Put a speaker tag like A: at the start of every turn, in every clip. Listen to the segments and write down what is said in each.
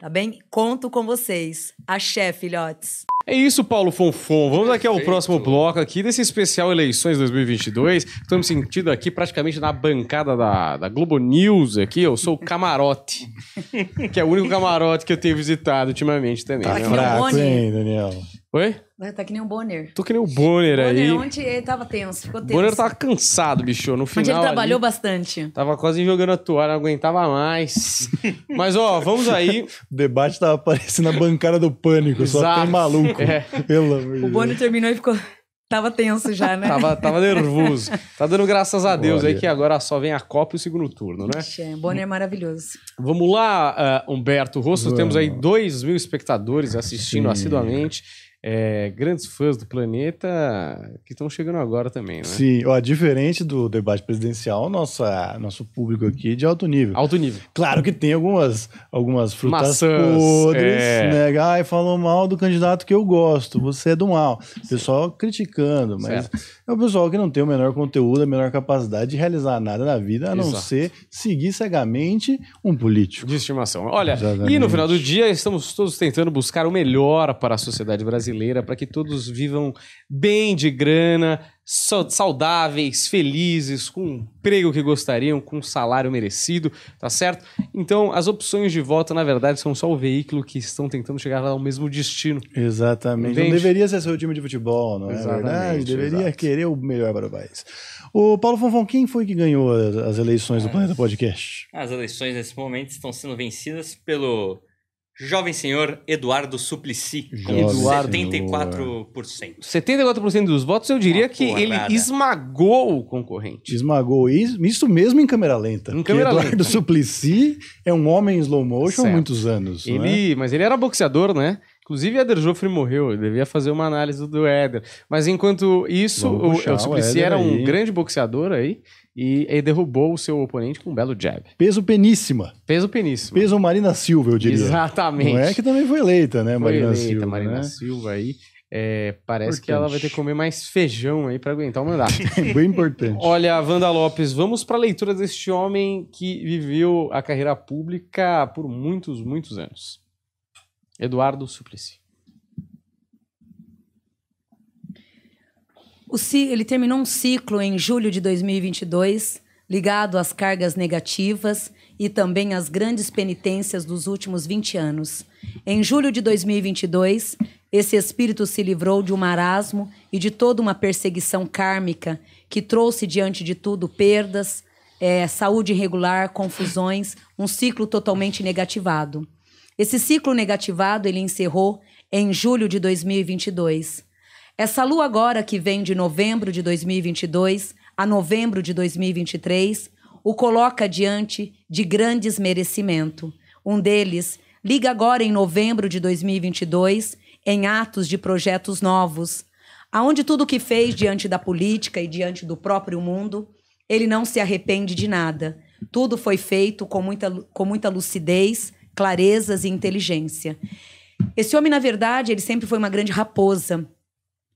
A: tá bem? Conto com vocês. Axé, filhotes.
B: É isso, Paulo Fonfon. Vamos aqui ao próximo bloco aqui desse especial Eleições 2022. Estamos sentindo aqui praticamente na bancada da, da Globo News aqui. Eu sou o camarote, que é o único camarote que eu tenho visitado ultimamente também. Tá né? fraco, hein, Daniel? Oi?
A: É, tá que nem o Bonner.
B: Tô que nem o Bonner, Bonner aí. Ontem
A: ele tava tenso, ficou tenso. O Bonner tava
B: cansado, bicho. No final. Ontem ele trabalhou ali,
A: bastante.
B: Tava quase jogando a toalha, não aguentava mais. Mas, ó, vamos aí. o debate
C: tava parecendo a bancada do pânico, Exato. só tem maluco. É. Pelo amor de O Bonner Deus.
A: terminou e ficou. Tava tenso já, né? tava, tava nervoso.
B: Tá dando graças a Deus aí que agora só vem a Copa e o segundo turno, né? Ixi,
A: é, Bonner é maravilhoso.
B: Vamos lá, uh, Humberto Rosso. Temos aí dois mil espectadores assistindo Sim. assiduamente é, grandes fãs do planeta que estão chegando agora também, né?
C: Sim, ó, diferente do debate presidencial, nossa, nosso público aqui é de alto nível. Alto nível. Claro que tem algumas, algumas frutas Maçãs, podres, é... né? Ai, falou mal do candidato que eu gosto, você é do mal. O pessoal criticando, mas certo. é o pessoal que não tem o menor conteúdo, a menor capacidade de realizar nada na vida, a não ser seguir cegamente um político. De
B: estimação. Olha, Exatamente. e no final do dia estamos todos tentando buscar o melhor para a sociedade brasileira brasileira para que todos vivam bem de grana, saudáveis, felizes, com um emprego que gostariam, com salário merecido, tá certo? Então, as opções de voto, na verdade, são só o veículo que estão tentando chegar ao mesmo destino. Exatamente. Entende? Não deveria
C: ser seu time de futebol, não é verdade? Deveria exato. querer o melhor para o país. O Paulo Fonfon, quem foi que ganhou as eleições do é. Planeta Podcast?
B: As eleições, nesse momento, estão sendo vencidas pelo Jovem senhor Eduardo Suplicy, com 74%. 74% dos votos, eu diria que ele nada.
C: esmagou o concorrente. Esmagou isso, isso mesmo em câmera
B: lenta. Em câmera Eduardo lenta.
C: Suplicy é um homem slow motion há muitos anos. Ele,
B: é? Mas ele era boxeador, né? Inclusive, Eder Joffre morreu, eu devia fazer uma análise do Eder. Mas enquanto isso, o, o, Suplicy o era um aí. grande boxeador aí e, e derrubou o seu oponente com um belo jab. Peso
C: peníssima. Peso peníssima. Peso Marina Silva, eu diria. Exatamente. Não é que
B: também foi eleita, né, foi Marina eleita, Silva? Marina né? Silva aí. É, parece importante. que ela vai ter que comer mais feijão aí para aguentar o mandato.
C: Bem importante.
B: Olha, Wanda Lopes, vamos para a leitura deste homem que viveu a carreira pública por muitos, muitos anos. Eduardo Suplicy.
A: O, ele terminou um ciclo em julho de 2022, ligado às cargas negativas e também às grandes penitências dos últimos 20 anos. Em julho de 2022, esse espírito se livrou de um marasmo e de toda uma perseguição kármica que trouxe, diante de tudo, perdas, é, saúde irregular, confusões, um ciclo totalmente negativado. Esse ciclo negativado ele encerrou em julho de 2022. Essa lua agora que vem de novembro de 2022 a novembro de 2023 o coloca diante de grandes merecimento. Um deles liga agora em novembro de 2022 em atos de projetos novos, aonde tudo o que fez diante da política e diante do próprio mundo, ele não se arrepende de nada. Tudo foi feito com muita, com muita lucidez, clarezas e inteligência. Esse homem, na verdade, ele sempre foi uma grande raposa,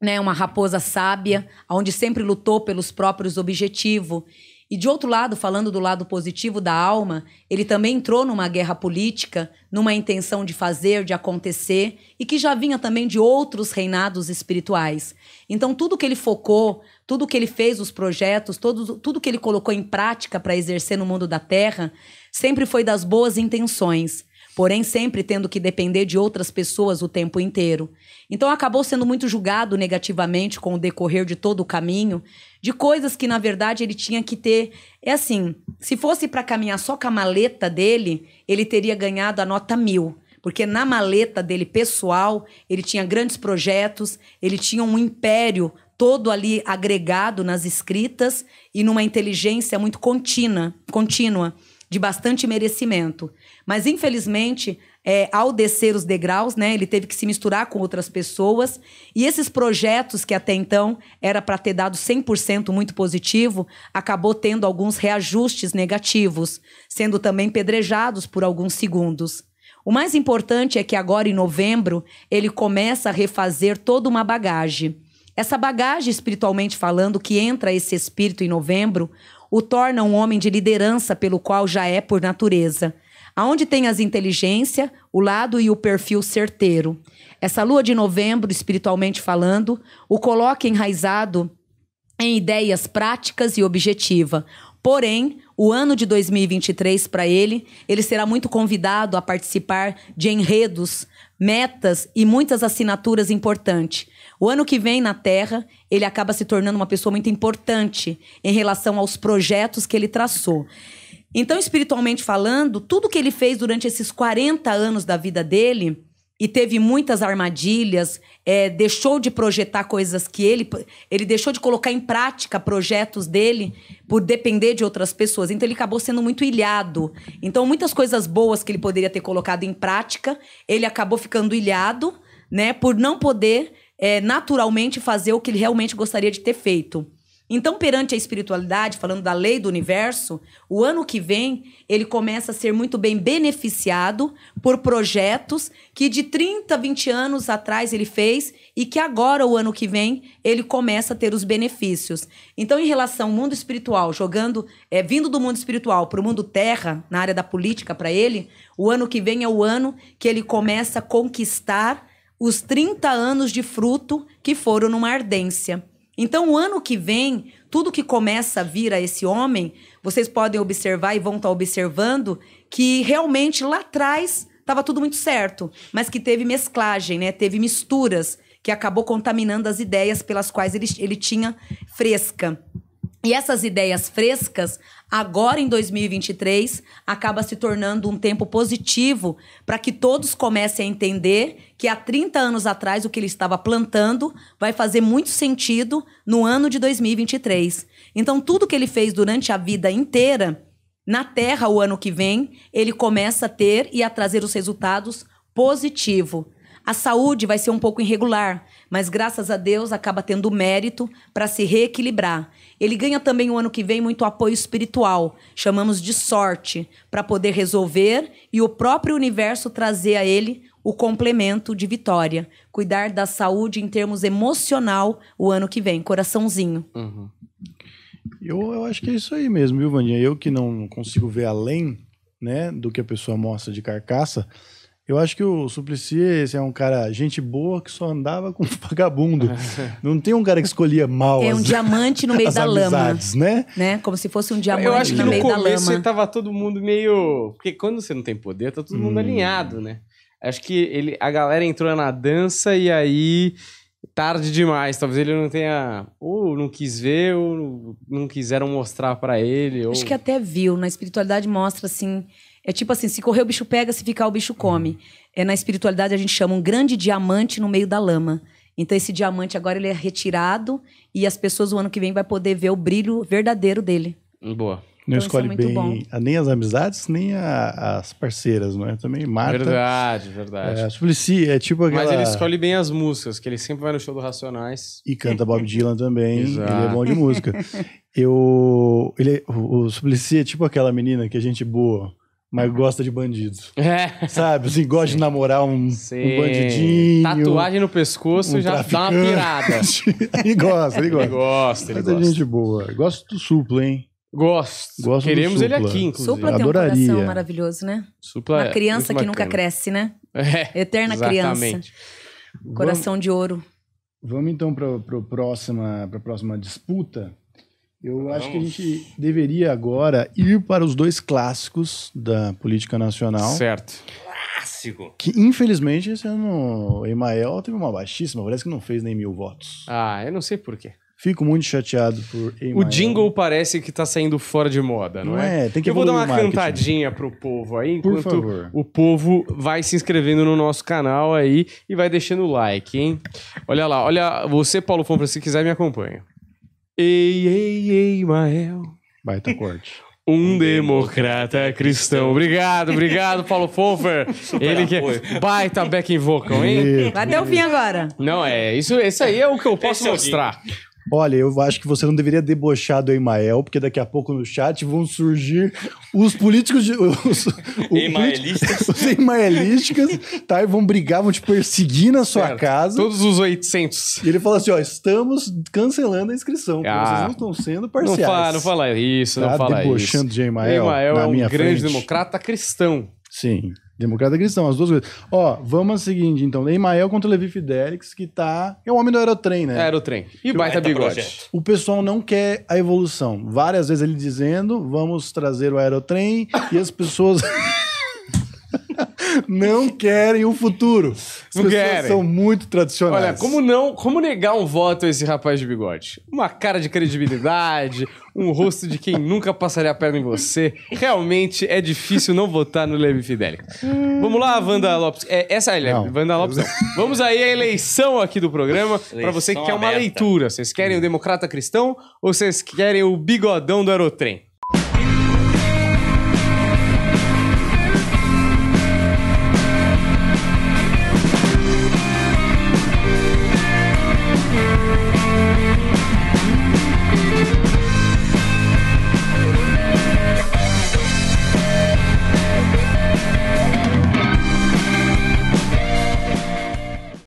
A: né? Uma raposa sábia, onde sempre lutou pelos próprios objetivos. E de outro lado, falando do lado positivo da alma, ele também entrou numa guerra política, numa intenção de fazer, de acontecer, e que já vinha também de outros reinados espirituais. Então, tudo que ele focou, tudo que ele fez, os projetos, tudo tudo que ele colocou em prática para exercer no mundo da terra, sempre foi das boas intenções porém sempre tendo que depender de outras pessoas o tempo inteiro. Então acabou sendo muito julgado negativamente com o decorrer de todo o caminho, de coisas que na verdade ele tinha que ter. É assim, se fosse para caminhar só com a maleta dele, ele teria ganhado a nota mil. Porque na maleta dele pessoal, ele tinha grandes projetos, ele tinha um império todo ali agregado nas escritas e numa inteligência muito contínua. contínua de bastante merecimento. Mas, infelizmente, é, ao descer os degraus, né, ele teve que se misturar com outras pessoas. E esses projetos, que até então era para ter dado 100% muito positivo, acabou tendo alguns reajustes negativos, sendo também pedrejados por alguns segundos. O mais importante é que agora, em novembro, ele começa a refazer toda uma bagagem. Essa bagagem, espiritualmente falando, que entra esse espírito em novembro, o torna um homem de liderança pelo qual já é por natureza. Aonde tem as inteligência, o lado e o perfil certeiro. Essa lua de novembro, espiritualmente falando, o coloca enraizado em ideias práticas e objetiva. Porém, o ano de 2023 para ele, ele será muito convidado a participar de enredos, metas e muitas assinaturas importantes. O ano que vem, na Terra, ele acaba se tornando uma pessoa muito importante em relação aos projetos que ele traçou. Então, espiritualmente falando, tudo que ele fez durante esses 40 anos da vida dele e teve muitas armadilhas, é, deixou de projetar coisas que ele. Ele deixou de colocar em prática projetos dele por depender de outras pessoas. Então ele acabou sendo muito ilhado. Então, muitas coisas boas que ele poderia ter colocado em prática, ele acabou ficando ilhado, né? Por não poder é, naturalmente fazer o que ele realmente gostaria de ter feito. Então, perante a espiritualidade, falando da lei do universo, o ano que vem ele começa a ser muito bem beneficiado por projetos que de 30, 20 anos atrás ele fez e que agora, o ano que vem, ele começa a ter os benefícios. Então, em relação ao mundo espiritual, jogando, é, vindo do mundo espiritual para o mundo terra, na área da política para ele, o ano que vem é o ano que ele começa a conquistar os 30 anos de fruto que foram numa ardência. Então, o ano que vem, tudo que começa a vir a esse homem, vocês podem observar e vão estar tá observando que realmente lá atrás estava tudo muito certo, mas que teve mesclagem, né? Teve misturas que acabou contaminando as ideias pelas quais ele, ele tinha fresca. E essas ideias frescas, agora em 2023, acaba se tornando um tempo positivo para que todos comecem a entender que há 30 anos atrás o que ele estava plantando vai fazer muito sentido no ano de 2023. Então, tudo que ele fez durante a vida inteira, na Terra, o ano que vem, ele começa a ter e a trazer os resultados positivos. A saúde vai ser um pouco irregular, mas graças a Deus acaba tendo mérito para se reequilibrar. Ele ganha também o ano que vem muito apoio espiritual, chamamos de sorte, para poder resolver e o próprio universo trazer a ele o complemento de vitória. Cuidar da saúde em termos emocional o ano que vem, coraçãozinho. Uhum.
C: Eu, eu acho que é isso aí mesmo, viu, Vandinha? Eu que não consigo ver além né, do que a pessoa mostra de carcaça. Eu acho que o Suplicy é um cara, gente boa, que só andava com vagabundo. Não tem um cara que escolhia
A: mal. É as, um diamante no meio da amizades, lama. Né? né? Como se fosse um diamante no meio da lama. Eu acho que no, no começo
B: tava todo mundo meio. Porque quando você não tem poder, tá todo mundo hum. alinhado, né? Acho que ele, a galera entrou na dança e aí. Tarde demais, talvez ele não tenha. Ou não quis ver, ou não quiseram mostrar para ele. Ou... Acho que
A: até viu. Na espiritualidade mostra assim é tipo assim, se correr o bicho pega, se ficar o bicho come. Uhum. É na espiritualidade a gente chama um grande diamante no meio da lama. Então esse diamante agora ele é retirado e as pessoas o ano que vem vai poder ver o brilho verdadeiro dele.
B: Boa. Então, é
C: não então, escolhe é bem nem as amizades, nem a, as parceiras, não é? Também mata. Verdade, verdade. É, é tipo aquela... Mas ele escolhe
B: bem as músicas, que ele sempre vai no show do Racionais. E canta
C: Bob Dylan também, ele é bom de música. Eu, ele, é, o, o Suplicy é tipo aquela menina que a é gente boa mas gosta de bandidos.
B: É. Sabe? Assim, gosta Sim. de namorar um, um,
C: bandidinho. Tatuagem
B: no pescoço um já dá uma pirada. e gosta, ele gosta. Ele gosta, ele mas é gosta. É gente
C: boa. Gosto do Supla, hein? Gosto. Gosto Queremos ele aqui, inclusive. Supla tem um Adoraria. coração
A: maravilhoso, né?
C: Supla Uma é criança que nunca cresce, né?
A: É, Eterna exatamente. criança. Coração
C: vamos, de ouro. Vamos então para a próxima, próxima disputa. Eu Vamos. Então acho que a gente deveria agora ir para os dois clássicos da política nacional. Certo.
B: Clássico. Que
C: infelizmente esse ano Emael teve uma baixíssima, parece que não fez nem mil votos.
B: Ah, eu não sei por quê.
C: Fico muito chateado por Emael. O
B: jingle parece que está saindo fora de moda, não, não é? é? Tem que eu vou dar uma cantadinha pro povo aí, enquanto por favor. o povo vai se inscrevendo no nosso canal aí e vai deixando o like, hein? Olha lá, olha, você, Paulo Fonfra, se quiser me acompanha. Ei, ei, ei, Mael. Baita corte. Um democrata cristão. Obrigado, obrigado, Paulo Fofer. Ele que é baita back vocal, hein?
A: Vai até o fim agora.
B: Não, é. Isso, esse aí é o que eu posso é mostrar.
C: Olha, eu acho que você não deveria debochar do Emael, porque daqui a pouco no chat vão surgir os políticos. De, os, Emaelistas. Os emaelísticas, tá? E vão brigar, vão te perseguir na sua certo. casa. Todos os 800. E ele fala assim: ó, estamos cancelando a inscrição, ah, vocês não estão sendo parciais. Não fala, não
B: fala isso, tá? não fala debochando isso. Debochando de Emael. Emael é um grande frente. democrata
C: cristão. Sim. Democrata cristão, as duas coisas. Ó, vamos ao seguinte, então. Emael contra Levi Fidelix, que tá. É o homem do aerotrem, né? É,
B: aerotrem. E o baita, é, tá bigode.
C: O pessoal não quer a evolução. Várias vezes ele dizendo, vamos trazer o aerotrem, e as pessoas. não querem o futuro.
B: As não pessoas querem. são
C: muito tradicionais. Olha, como
B: não, como negar um voto a esse rapaz de bigode? Uma cara de credibilidade, um rosto de quem nunca passaria a perna em você. Realmente é difícil não votar no Levi Fidelic. Vamos lá, Wanda Lopes. É, essa é a Wanda Lopes. Não. Vamos aí à eleição aqui do programa, para você que quer uma leitura. Vocês querem o Democrata Cristão ou vocês querem o Bigodão do Aerotrem?